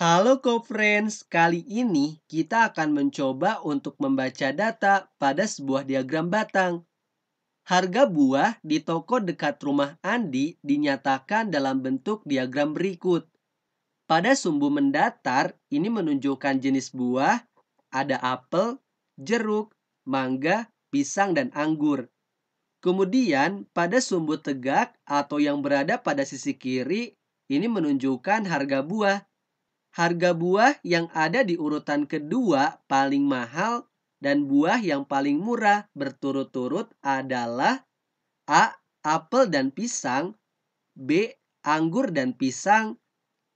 Halo co-friends, kali ini kita akan mencoba untuk membaca data pada sebuah diagram batang. Harga buah di toko dekat rumah Andi dinyatakan dalam bentuk diagram berikut. Pada sumbu mendatar, ini menunjukkan jenis buah, ada apel, jeruk, mangga, pisang, dan anggur. Kemudian, pada sumbu tegak atau yang berada pada sisi kiri, ini menunjukkan harga buah harga buah yang ada di urutan kedua paling mahal dan buah yang paling murah berturut-turut adalah A. Apel dan pisang B. Anggur dan pisang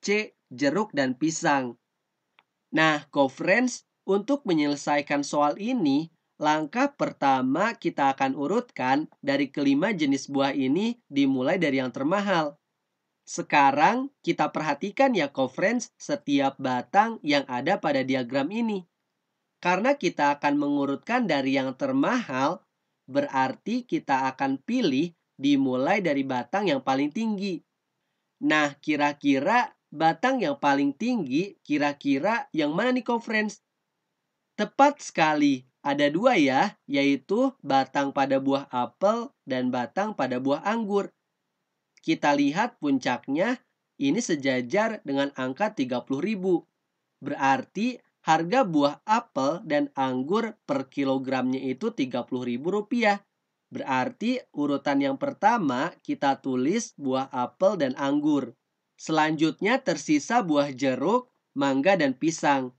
C. Jeruk dan pisang Nah, co-friends, untuk menyelesaikan soal ini, langkah pertama kita akan urutkan dari kelima jenis buah ini dimulai dari yang termahal. Sekarang kita perhatikan ya Conference setiap batang yang ada pada diagram ini. Karena kita akan mengurutkan dari yang termahal, berarti kita akan pilih dimulai dari batang yang paling tinggi. Nah, kira-kira batang yang paling tinggi, kira-kira yang mana nih co Tepat sekali, ada dua ya, yaitu batang pada buah apel dan batang pada buah anggur. Kita lihat puncaknya ini sejajar dengan angka 30.000. Berarti harga buah apel dan anggur per kilogramnya itu Rp30.000. Berarti urutan yang pertama kita tulis buah apel dan anggur. Selanjutnya tersisa buah jeruk, mangga, dan pisang.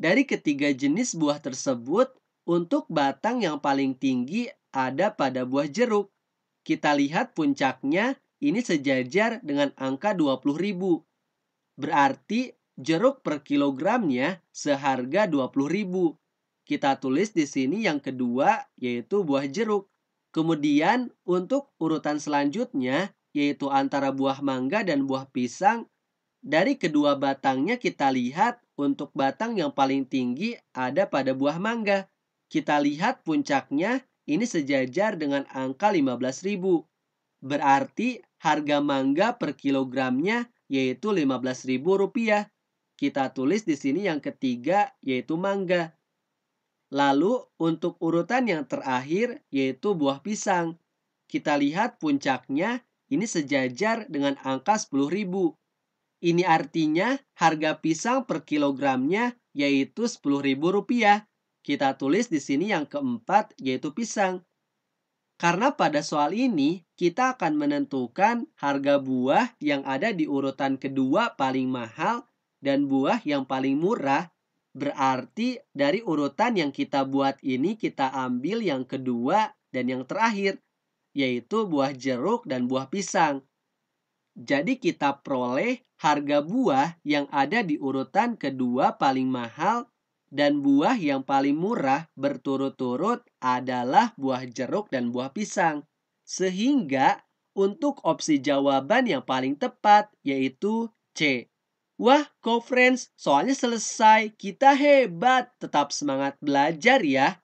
Dari ketiga jenis buah tersebut, untuk batang yang paling tinggi ada pada buah jeruk. Kita lihat puncaknya ini sejajar dengan angka 20.000. Berarti jeruk per kilogramnya seharga 20.000. Kita tulis di sini yang kedua yaitu buah jeruk. Kemudian untuk urutan selanjutnya yaitu antara buah mangga dan buah pisang dari kedua batangnya kita lihat untuk batang yang paling tinggi ada pada buah mangga. Kita lihat puncaknya ini sejajar dengan angka 15.000. Berarti harga mangga per kilogramnya yaitu Rp15.000. Kita tulis di sini yang ketiga yaitu mangga. Lalu untuk urutan yang terakhir yaitu buah pisang. Kita lihat puncaknya ini sejajar dengan angka 10.000. Ini artinya harga pisang per kilogramnya yaitu Rp10.000. Kita tulis di sini yang keempat yaitu pisang. Karena pada soal ini, kita akan menentukan harga buah yang ada di urutan kedua paling mahal dan buah yang paling murah. Berarti dari urutan yang kita buat ini kita ambil yang kedua dan yang terakhir, yaitu buah jeruk dan buah pisang. Jadi kita peroleh harga buah yang ada di urutan kedua paling mahal dan buah yang paling murah berturut-turut adalah buah jeruk dan buah pisang. Sehingga untuk opsi jawaban yang paling tepat yaitu C. Wah, friends, soalnya selesai. Kita hebat. Tetap semangat belajar ya.